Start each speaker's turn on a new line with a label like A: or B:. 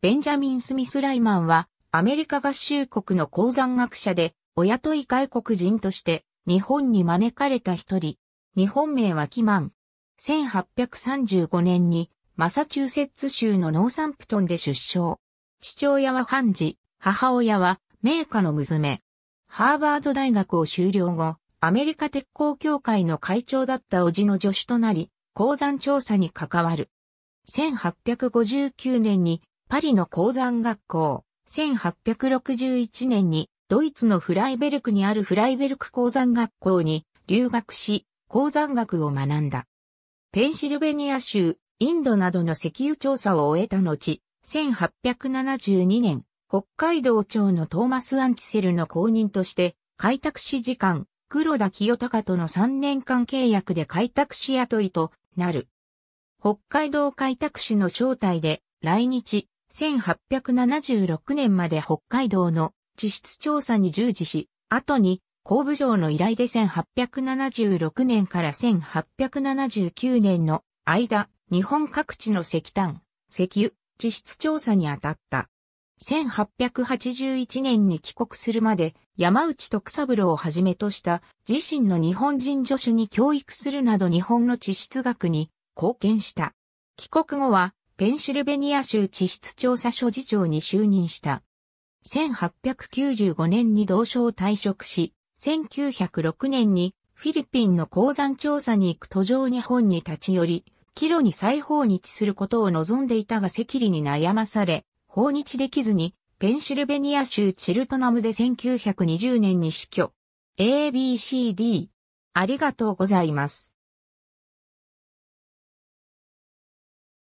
A: ベンジャミン・スミス・ライマンは、アメリカ合衆国の鉱山学者で、お雇い外国人として、日本に招かれた一人。日本名はキマン。1835年に、マサチューセッツ州のノーサンプトンで出生。父親は判事、母親は名家の娘。ハーバード大学を修了後、アメリカ鉄鋼協会の会長だった叔父の助手となり、鉱山調査に関わる。1859年にパリの鉱山学校、1861年にドイツのフライベルクにあるフライベルク鉱山学校に留学し、鉱山学を学んだ。ペンシルベニア州、インドなどの石油調査を終えた後、1872年、北海道庁のトーマス・アンチセルの公認として、開拓士時間、黒田清隆との3年間契約で開拓士雇いとなる。北海道開拓士の招待で来日、1876年まで北海道の地質調査に従事し、後に工部省の依頼で1876年から1879年の間、日本各地の石炭、石油、地質調査に当たった。1881年に帰国するまで山内徳三郎をはじめとした自身の日本人助手に教育するなど日本の地質学に貢献した。帰国後はペンシルベニア州地質調査所次長に就任した。1895年に同省を退職し、1906年にフィリピンの鉱山調査に行く途上日本に立ち寄り、帰路に再訪日することを望んでいたが赤痢に悩まされ、訪日できずに、ペンシルベニア州チルトナムで1920年に死去。ABCD。ありがとうございます。